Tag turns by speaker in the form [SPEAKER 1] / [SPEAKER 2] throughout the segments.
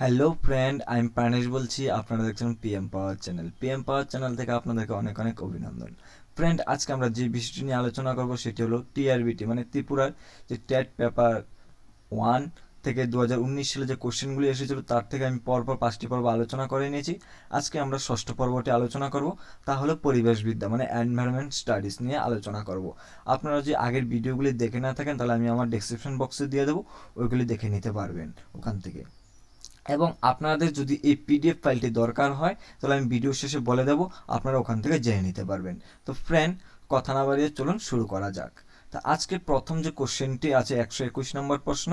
[SPEAKER 1] hello friend আমি প্রাণেশ বলছি আপনারা দেখছেন PM power channel PM power channel থেকে আপনাদেরকে অনেক অনেক অভিনন্দন ফ্রেন্ড আজকে আমরা যে বিষয়টি নিয়ে আলোচনা করব সেটি হলো টিআরবিটি মানে ত্রিপুরার যে টেট পেপার ওয়ান থেকে দু সালে যে কোশ্চেনগুলি এসেছিল তার থেকে আমি পরপর পাঁচটি পর্ব আলোচনা করে নিয়েছি আজকে আমরা ষষ্ঠ পর্বটি আলোচনা করব তাহলে পরিবেশবিদ্যা মানে এনভায়রনমেন্ট স্টাডিজ নিয়ে আলোচনা করব আপনারা যদি আগের ভিডিওগুলি দেখে না থাকেন তাহলে আমি আমার ডিসক্রিপশন বক্সে দিয়ে দেবো ওইগুলি দেখে নিতে পারবেন ওখান থেকে এবং আপনাদের যদি এই পিডিএফ ফাইলটি দরকার হয় তাহলে আমি ভিডিও শেষে বলে দেব আপনারা ওখান থেকে জেনে নিতে পারবেন তো ফ্রেন্ড কথা না বাড়িয়ে চলুন শুরু করা যাক তা আজকে প্রথম যে কোশ্চেনটি আছে একশো একুশ নম্বর প্রশ্ন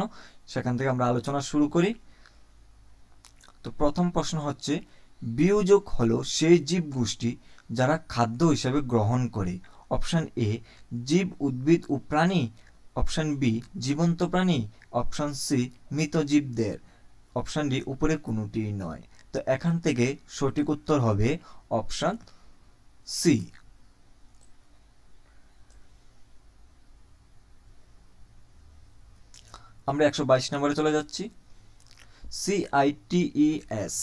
[SPEAKER 1] সেখান থেকে আমরা আলোচনা শুরু করি তো প্রথম প্রশ্ন হচ্ছে বিয়োজক হলো সেই জীব গোষ্ঠী যারা খাদ্য হিসেবে গ্রহণ করে অপশান এ জীব উদ্ভিদ ও প্রাণী অপশান বি জীবন্ত প্রাণী অপশান সি মৃত জীবদের অপশানটি উপরে কোনোটি নয় তো এখান থেকে সঠিক উত্তর হবে অপশান সি আমরা একশো বাইশ নম্বরে চলে যাচ্ছি সিআইটিইএস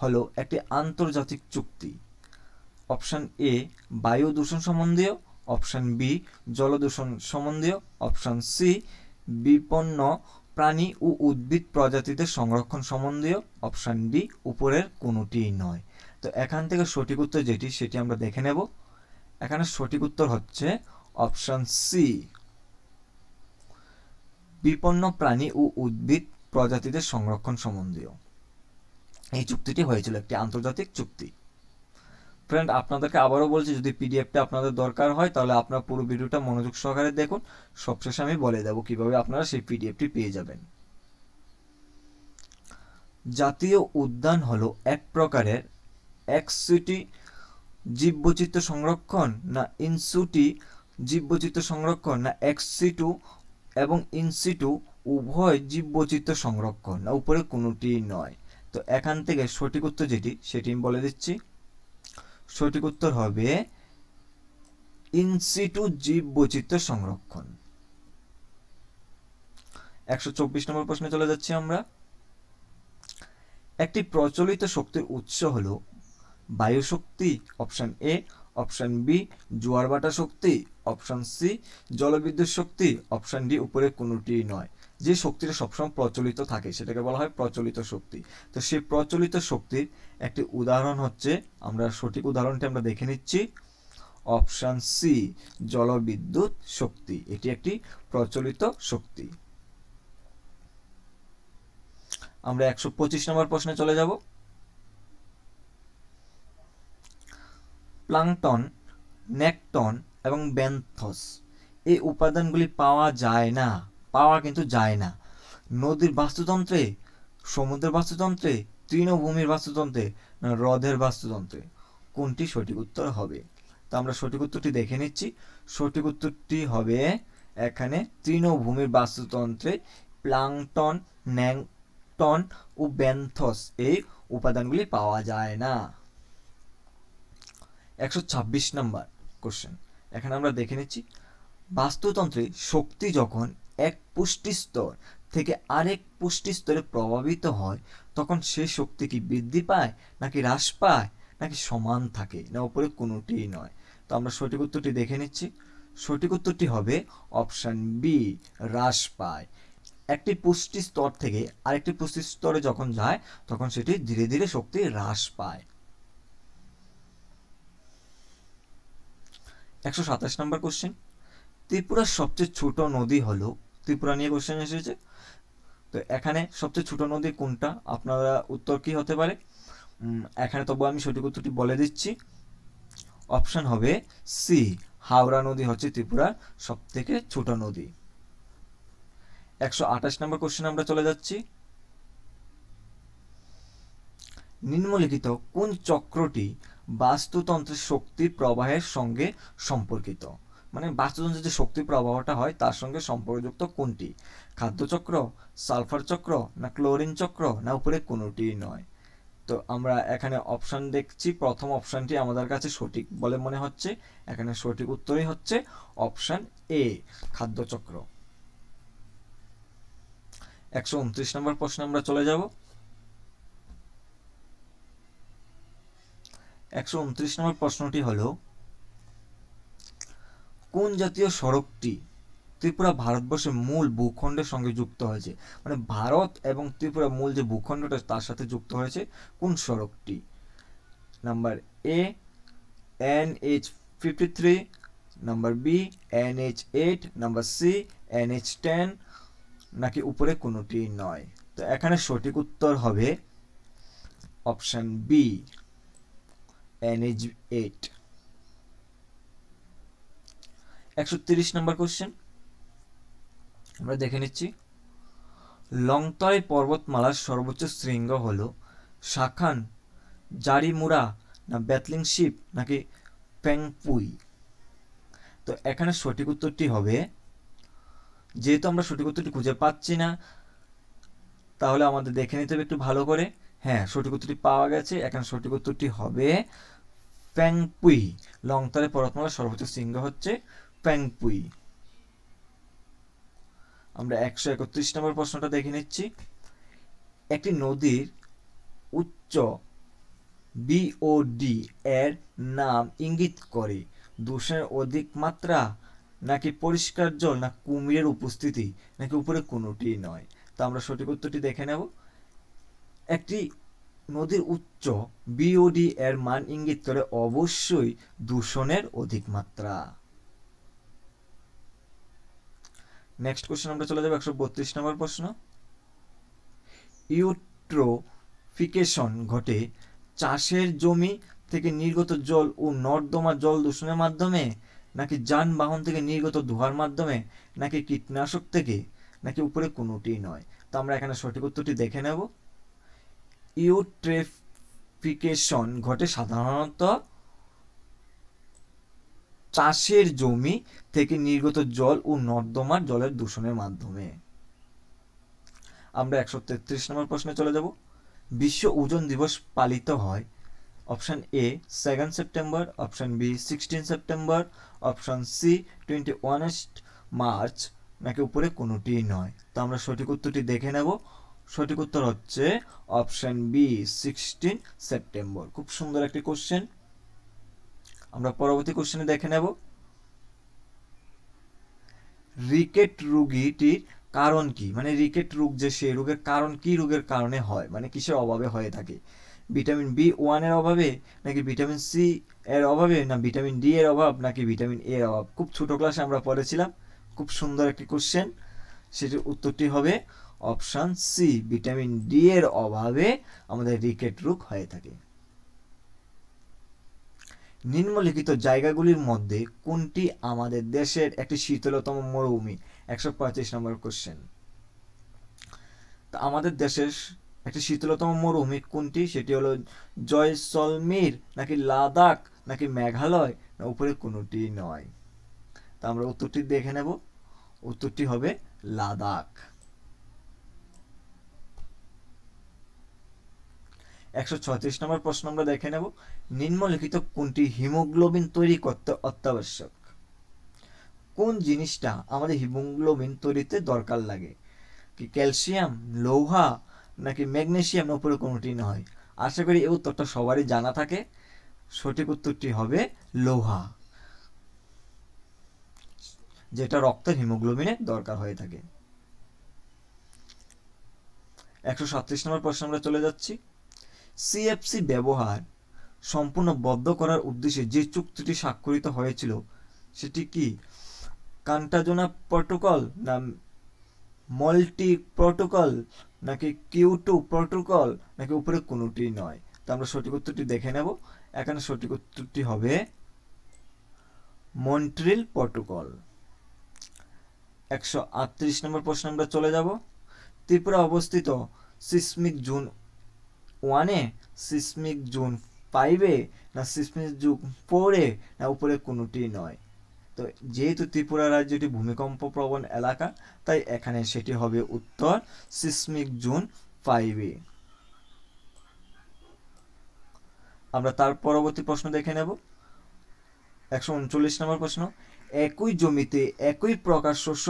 [SPEAKER 1] হলো একটি আন্তর্জাতিক চুক্তি অপশান এ বায়ু দূষণ সম্বন্ধীয় অপশান বি জলদূষণ সম্বন্ধীয় অপশান সি বিপন্ন প্রাণী ও উদ্ভিদ প্রজাতিদের সংরক্ষণ সম্বন্ধীয় অপশান ডি উপরের কোনোটিই নয় তো এখান থেকে সঠিক উত্তর যেটি সেটি আমরা দেখে নেব এখানে সঠিক উত্তর হচ্ছে অপশান সি বিপন্ন প্রাণী ও উদ্ভিদ প্রজাতিদের সংরক্ষণ সম্বন্ধীয় এই চুক্তিটি হয়েছিল একটি আন্তর্জাতিক চুক্তি ফ্রেন্ড আপনাদেরকে আবারও বলছি যদি পিডিএফটা আপনাদের দরকার হয় তাহলে আপনার পুরো ভিডিওটা মনোযোগ সহকারে দেখুন সবশেষে আমি বলে দেবো কিভাবে আপনারা সেই পিডিএফটি পেয়ে যাবেন জাতীয় উদ্যান হলো এক প্রকারের একসুটি জীববৈচিত্র সংরক্ষণ না ইনসুটি জীববৈচিত্র সংরক্ষণ না এক্সিটু এবং ইনসিটু উভয় জীববৈচিত্র সংরক্ষণ না উপরে কোনোটি নয় তো এখান থেকে সঠিক উত্তর যেটি সেটি আমি বলে দিচ্ছি সঠিক উত্তর হবে ইনসিটু জীব বৈচিত্র্য সংরক্ষণ একশো চব্বিশ নম্বর প্রশ্নে চলে যাচ্ছি আমরা একটি প্রচলিত শক্তির উৎস হল বায়ু শক্তি অপশান এ অপশান বি জোয়ারবাটা শক্তি অপশান সি জলবিদ্যুৎ শক্তি অপশান ডি উপরে কোনোটি নয় যে শক্তিটা সবসময় প্রচলিত থাকে সেটাকে বলা হয় প্রচলিত শক্তি তো সেই প্রচলিত শক্তির একটি উদাহরণ হচ্ছে আমরা সঠিক উদাহরণটি আমরা দেখে নিচ্ছি অপশান সি জলবিদ্যুৎ শক্তি এটি একটি প্রচলিত শক্তি আমরা একশো পঁচিশ নম্বর প্রশ্নে চলে যাব প্লাংটন নেকটন এবং ব্যান্থস এই উপাদানগুলি পাওয়া যায় না পাওয়া কিন্তু যায় না নদীর বাস্তুতন্ত্রে সমুদ্রের বাস্তুতন্ত্রে তৃণভূমির বাস্তুতন্ত্রে না হ্রদের বাস্তুতন্ত্রে কোনটি সঠিক উত্তর হবে তা আমরা সঠিক উত্তরটি দেখে নিচ্ছি সঠিক উত্তরটি হবে এখানে তৃণভূমির বাস্তুতন্ত্রে প্লাংটন ন্যাংটন ও ব্যান্থস এই উপাদানগুলি পাওয়া যায় না একশো ছাব্বিশ নম্বর কোশ্চেন এখানে আমরা দেখে নিচ্ছি বাস্তুতন্ত্রে শক্তি যখন এক পুষ্টিস্তর থেকে আরেক পুষ্টি স্তরে প্রভাবিত হয় তখন সে শক্তি কি বৃদ্ধি পায় নাকি হ্রাস পায় নাকি সমান থাকে না উপরে কোনোটিই নয় তো আমরা সঠিক উত্তরটি দেখে নিচ্ছি সঠিক উত্তরটি হবে অপশান বি হ্রাস পায় একটি পুষ্টি স্তর থেকে আরেকটি পুষ্টি স্তরে যখন যায় তখন সেটি ধীরে ধীরে শক্তি হ্রাস পায় একশো সাতাশ নম্বর কোশ্চেন ত্রিপুরার সবচেয়ে ছোট নদী হলো ত্রিপুরা নিয়ে কোশ্চেন এসেছে তো এখানে সবচেয়ে ছোট নদী কোনটা আপনারা উত্তর কি হতে পারে এখানে তবু আমি সঠিক উত্তরটি বলে দিচ্ছি অপশান হবে সি হাওড়া নদী হচ্ছে ত্রিপুরার থেকে ছোট নদী একশো আঠাশ নম্বর কোশ্চেন আমরা চলে যাচ্ছি নিম্নলিখিত কোন চক্রটি বাস্তুতন্ত্রের শক্তির প্রবাহের সঙ্গে সম্পর্কিত মানে বাস্তুতন্ত্রের যে শক্তির প্রবাহটা হয় তার সঙ্গে সম্পর্কযুক্ত কোনটি খাদ্যচক্র সালফার চক্র না ক্লোরিন চক্র না উপরে কোনোটি নয় তো আমরা এখানে অপশান দেখছি প্রথম অপশানটি আমাদের কাছে সঠিক বলে মনে হচ্ছে এখানে সঠিক উত্তরই হচ্ছে অপশান এ খাদ্যচক্র একশো উনত্রিশ নম্বর প্রশ্ন আমরা চলে যাব একশো উনত্রিশ নম্বর প্রশ্নটি হলো কোন জাতীয় সড়কটি ত্রিপুরা ভারতবর্ষের মূল ভূখণ্ডের সঙ্গে যুক্ত হয়েছে মানে ভারত এবং ত্রিপুরা মূল যে ভূখণ্ডটা তার সাথে যুক্ত হয়েছে কোন সড়কটি number A N H fifty three number B N H eight number C N H ten নাকি উপরে কোনোটি নয় তো এখানে সঠিক উত্তর হবে option B N H eight একশো তিরিশ নম্বর কোশ্চেন আমরা দেখে নিচ্ছি লংতরাই পর্বতমালার সর্বোচ্চ শৃঙ্গ হল শাখান জারিমুরা না ব্যাতলিং শিপ নাকি প্যাংপুই তো এখানে সঠিক উত্তরটি হবে যেহেতু আমরা সঠিক উত্তরটি খুঁজে পাচ্ছি না তাহলে আমাদের দেখে নিতে হবে একটু ভালো করে হ্যাঁ সঠিক উত্তরটি পাওয়া গেছে এখানে সঠিক উত্তরটি হবে প্যাংপুই লংতরে পর্বতমালার সর্বোচ্চ শৃঙ্গ হচ্ছে প্যাংপুই আমরা একশো একত্রিশ নম্বর প্রশ্নটা দেখে নিচ্ছি একটি নদীর উচ্চ বিওডি এর নাম ইঙ্গিত করে দূষণের অধিক মাত্রা নাকি পরিষ্কার জল না কুমিরের উপস্থিতি নাকি উপরে কোনোটি নয় তো আমরা সঠিক উত্তরটি দেখে নেব একটি নদীর উচ্চ বিওডি এর মান ইঙ্গিত করে অবশ্যই দূষণের অধিক মাত্রা নেক্সট কোশ্চেন আমরা চলে যাবো একশো বত্রিশ নম্বর প্রশ্ন ইউট্রোফিকেশন ঘটে চাষের জমি থেকে নির্গত জল ও নর্দমা জল দূষণের মাধ্যমে নাকি যানবাহন থেকে নির্গত ধোঁয়ার মাধ্যমে নাকি কীটনাশক থেকে নাকি উপরে কোনোটি নয় তো আমরা এখানে সঠিক উত্তরটি দেখে নেব ইউট্রেফিকেশন ঘটে সাধারণত চাষের জমি থেকে নির্গত জল ও নর্দমার জলের দূষণের মাধ্যমে আমরা একশো তেত্রিশ নম্বর প্রশ্নে চলে যাব বিশ্ব ওজন দিবস পালিত হয় option A second September option B sixteen September option C twenty first March নাকি উপরে কোনোটিই নয় তো আমরা সঠিক উত্তরটি দেখে নেব সঠিক উত্তর হচ্ছে অপশান বি সিক্সটিন সেপ্টেম্বর খুব সুন্দর একটি কোশ্চেন আমরা পরবর্তী কোশ্চেনে দেখে নেব রিকেট রুগীটির কারণ কি মানে রিকেট রোগ যে সেই রোগের কারণ কি রোগের কারণে হয় মানে কিসের অভাবে হয়ে থাকে ভিটামিন বি ওয়ানের অভাবে নাকি ভিটামিন সি এর অভাবে না ভিটামিন ডি এর অভাব নাকি ভিটামিন এর অভাব খুব ছোট ক্লাসে আমরা পড়েছিলাম খুব সুন্দর একটি কোশ্চেন সেটির উত্তরটি হবে অপশান সি ভিটামিন ডি এর অভাবে আমাদের রিকেট রোগ হয়ে থাকে নিম্নলিখিত জায়গাগুলির মধ্যে কোনটি আমাদের দেশের একটি শীতলতম মরুভূমি একশো পঁয়ত্রিশ নম্বর কোশ্চেন তা আমাদের দেশের একটি শীতলতম মরুভূমি কোনটি সেটি হলো জয়সলমীর নাকি লাদাখ নাকি মেঘালয় না উপরে কোনোটি নয় তা আমরা উত্তরটি দেখে নেব উত্তরটি হবে লাদাখ একশো নম্বর প্রশ্ন আমরা দেখে নেব নিম্নলিখিত কোনটি হিমোগ্লোবিন তৈরি করতে অত্যাবশ্যক কোন জিনিসটা আমাদের হিমোগ্লোবিন তৈরিতে দরকার লাগে কি ক্যালসিয়াম লৌহা নাকি ম্যাগনেশিয়াম উপরে কোনোটি নয় আশা করি এই উত্তরটা সবারই জানা থাকে সঠিক উত্তরটি হবে লোহা যেটা রক্তের হিমোগ্লোবিনের দরকার হয়ে থাকে একশো সাতত্রিশ নম্বর প্রশ্ন আমরা চলে যাচ্ছি সিএফসি ব্যবহার সম্পূর্ণ বদ্ধ করার উদ্দেশ্যে যে চুক্তিটি স্বাক্ষরিত হয়েছিল সেটি কি কান্টাজোনা প্রোটোকল না মল্টি প্রোটোকল নাকি কিউটো প্রোটোকল নাকি উপরে কোনোটি নয় তা আমরা সঠিক উত্তরটি দেখে নেব এখানে সঠিক উত্তরটি হবে মন্ট্রিল প্রোটোকল একশো নম্বর প্রশ্ন আমরা চলে যাব ত্রিপুরা অবস্থিত সিসমিক জোন ওয়ানে সিসমিক জোন ফাইভে না সিসমিক জোন ফোরে না উপরে কোনোটি নয় তো যেহেতু ত্রিপুরা রাজ্যটি ভূমিকম্প প্রবণ এলাকা তাই এখানে সেটি হবে উত্তর সিসমিক জোন ফাইভে আমরা তার পরবর্তী প্রশ্ন দেখে নেব একশো উনচল্লিশ নম্বর প্রশ্ন একই জমিতে একই প্রকার শস্য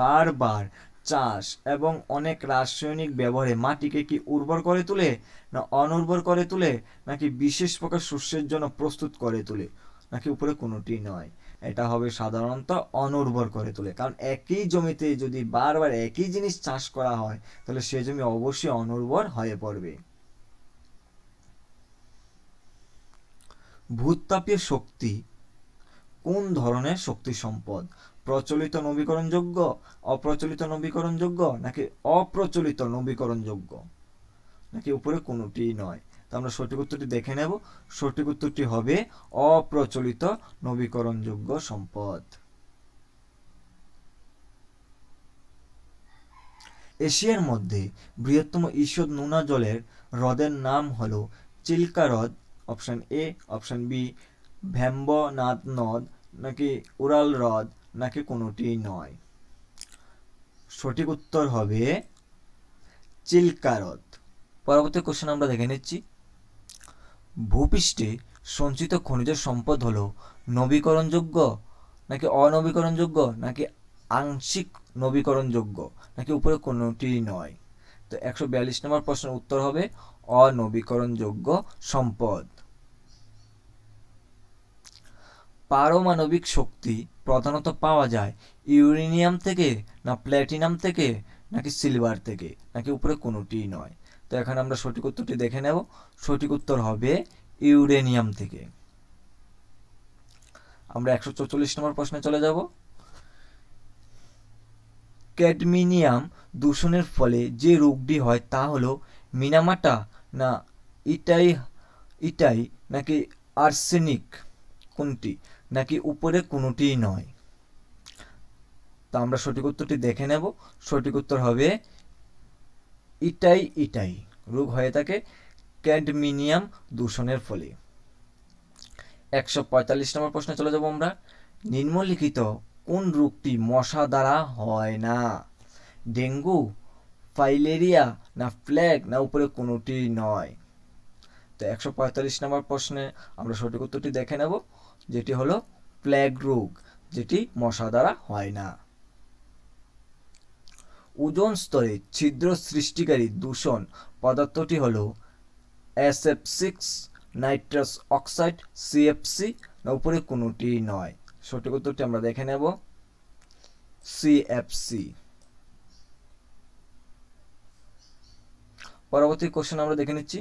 [SPEAKER 1] বারবার চাষ এবং অনেক রাসায়নিক ব্যবহারে মাটিকে কি উর্বর করে তুলে না অনুর্বর করে তুলে নাকি বিশেষ প্রকার শস্যের জন্য প্রস্তুত করে তুলে নাকি উপরে কোনোটি নয় এটা হবে সাধারণত অনুর্বর করে তুলে কারণ একই জমিতে যদি বারবার একই জিনিস চাষ করা হয় তাহলে সে জমি অবশ্যই অনুর্বর হয়ে পড়বে ভূতাপীয় শক্তি কোন ধরনের শক্তি সম্পদ প্রচলিত নবীকরণযোগ্য অপ্রচলিত নবীকরণযোগ্য নাকি অপ্রচলিত নবীকরণযোগ্য নাকি উপরে কোনোটিই নয় তা আমরা সঠিক উত্তরটি দেখে নেব সঠিক উত্তরটি হবে অপ্রচলিত নবীকরণযোগ্য সম্পদ এশিয়ার মধ্যে বৃহত্তম ঈষৎ নোনা জলের হ্রদের নাম হল চিল্কা হ্রদ option A option B Vembanad নদ নাকি উড়াল হ্রদ নাকি কোনোটিই নয় সঠিক উত্তর হবে চিল্কা পরবর্তী কোশ্চেন আমরা দেখে নিচ্ছি ভূপৃষ্ঠে সঞ্চিত খনিজ সম্পদ হলো নবীকরণযোগ্য নাকি অনবীকরণযোগ্য নাকি আংশিক নবীকরণযোগ্য নাকি উপরে কোনোটি নয় তো একশো বিয়াল্লিশ নম্বর প্রশ্নের উত্তর হবে অনবীকরণযোগ্য সম্পদ পারমাণবিক শক্তি প্রধানত পাওয়া যায় ইউরেনিয়াম থেকে না প্ল্যাটিনাম থেকে নাকি সিলভার থেকে নাকি উপরে কোনোটিই নয় তো এখন আমরা সঠিক উত্তরটি দেখে নেব সঠিক উত্তর হবে ইউরেনিয়াম থেকে আমরা একশো চৌচল্লিশ নম্বর প্রশ্নে চলে যাব ক্যাডমিনিয়াম দূষণের ফলে যে রোগটি হয় তা হলো মিনামাটা না ইটাই ইটাই নাকি আর্সেনিক কোনটি নাকি উপরে কোনোটিই নয় তো আমরা সঠিক উত্তরটি দেখে নেব সঠিক উত্তর হবে ইটাই ইটাই রোগ হয়ে থাকে ক্যাডমিনিয়াম দূষণের ফলে একশো পঁয়তাল্লিশ নম্বর প্রশ্নে চলে যাবো আমরা নিম্নলিখিত কোন রোগটি মশা দ্বারা হয় না ডেঙ্গু ফাইলেরিয়া না ফ্ল্যাগ না উপরে কোনোটি নয় তো একশো পঁয়তাল্লিশ নম্বর প্রশ্নে আমরা সঠিক উত্তরটি দেখে নেব যেটি হলো প্লেগ রোগ যেটি মশা দ্বারা হয় না ওজন স্তরে ছিদ্র সৃষ্টিকারী দূষণ পদার্থটি হল S F six nitrous oxide CFC না উপরে কোনোটি নয় সঠিক উত্তরটি আমরা দেখে নেব সিএফসি পরবর্তী কোশ্চেন আমরা দেখে নিচ্ছি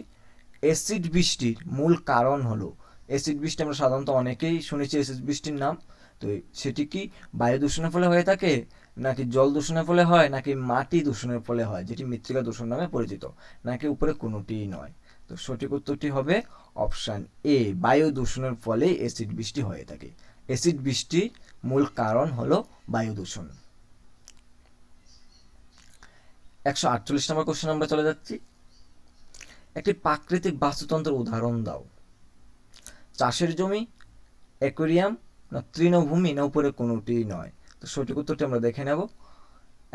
[SPEAKER 1] অ্যাসিড বৃষ্টির মূল কারণ হলো অ্যাসিড বৃষ্টি আমরা সাধারণত অনেকেই শুনেছি অ্যাসিড বৃষ্টির নাম তো সেটি কি বায়ু দূষণের ফলে হয়ে থাকে নাকি জল দূষণের ফলে হয় নাকি মাটি দূষণের ফলে হয় যেটি মৃত্তিকা দূষণ নামে পরিচিত নাকি উপরে কোনোটিই নয় তো সঠিক উত্তরটি হবে অপশান এ বায়ু দূষণের ফলে অ্যাসিড বৃষ্টি হয়ে থাকে অ্যাসিড বৃষ্টির মূল কারণ হলো বায়ু দূষণ একশো আটচল্লিশ নম্বর কোশ্চেন আমরা চলে যাচ্ছি একটি প্রাকৃতিক বাস্তুতন্ত্রের উদাহরণ দাও চাষের জমি অ্যাকোরিয়াম না তৃণভূমি না উপরে কোনোটি নয় তো সঠিক উত্তরটি আমরা দেখে নেব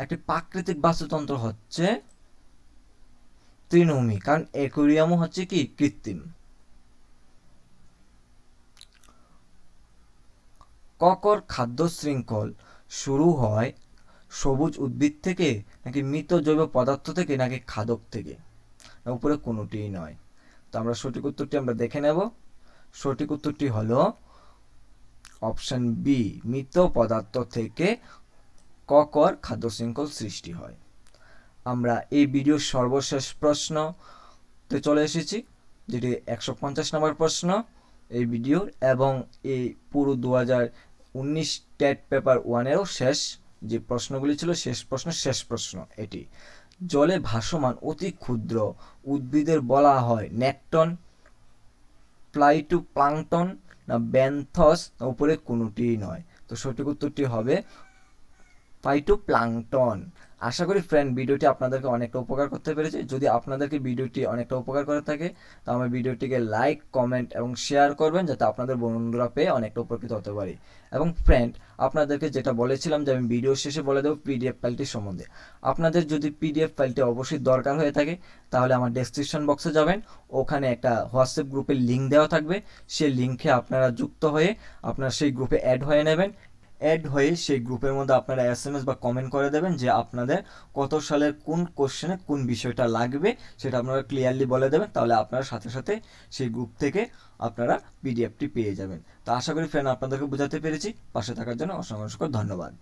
[SPEAKER 1] একটি প্রাকৃতিক বাস্তুতন্ত্র হচ্ছে তৃণভূমি কারণ অ্যাকোরিয়ামও হচ্ছে কি কৃত্রিম ককর খাদ্য শৃঙ্খল শুরু হয় সবুজ উদ্ভিদ থেকে নাকি মৃত জৈব পদার্থ থেকে নাকি খাদক থেকে উপরে কোনোটিই নয় তো আমরা সঠিক উত্তরটি আমরা দেখে নেব সঠিক উত্তরটি হল অপশন বি মৃত পদার্থ থেকে ককর খাদ্য শৃঙ্খল সৃষ্টি হয় আমরা এই ভিডিও সর্বশেষ প্রশ্নতে চলে এসেছি যেটি একশো পঞ্চাশ নম্বর প্রশ্ন এই ভিডিওর এবং এই পুরো দু হাজার উনিশ টেট পেপার ওয়ানেরও শেষ যে প্রশ্নগুলি ছিল শেষ প্রশ্ন শেষ প্রশ্ন এটি জলে ভাসমান অতি ক্ষুদ্র উদ্ভিদের বলা হয় নেকটন টু প্লাংটন না ব্যান্থস উপরে কোনোটিই নয় তো সঠিক উত্তরটি হবে ফাইটোপ্লাংটন আশা করি ফ্রেন্ড ভিডিওটি আপনাদেরকে অনেকটা উপকার করতে পেরেছে যদি আপনাদেরকে ভিডিওটি অনেকটা উপকার করে থাকে তো আমার ভিডিওটিকে লাইক কমেন্ট এবং শেয়ার করবেন যাতে আপনাদের বন্ধুরা পেয়ে অনেকটা উপকৃত হতে পারি এবং ফ্রেন্ড আপনাদেরকে যেটা বলেছিলাম যে আমি ভিডিও শেষে বলে দেবো পিডিএফ ফাইলটি সম্বন্ধে আপনাদের যদি পিডিএফ ফাইলটি অবশ্যই দরকার হয়ে থাকে তাহলে আমার ডেসক্রিপশন বক্সে যাবেন ওখানে একটা হোয়াটসঅ্যাপ গ্রুপের লিঙ্ক দেওয়া থাকবে সেই লিঙ্কে আপনারা যুক্ত হয়ে আপনারা সেই গ্রুপে অ্যাড হয়ে নেবেন অ্যাড হয়ে সেই গ্রুপের মধ্যে আপনারা এস এম এস বা কমেন্ট করে দেবেন যে আপনাদের কত সালের কোন কোশ্চেনে কোন বিষয়টা লাগবে সেটা আপনারা ক্লিয়ারলি বলে দেবেন তাহলে আপনারা সাথে সাথে সেই গ্রুপ থেকে আপনারা পিডিএফটি পেয়ে যাবেন তো আশা করি ফ্রেন্ড আপনাদেরকে বোঝাতে পেরেছি পাশে থাকার জন্য অসংখ্য ধন্যবাদ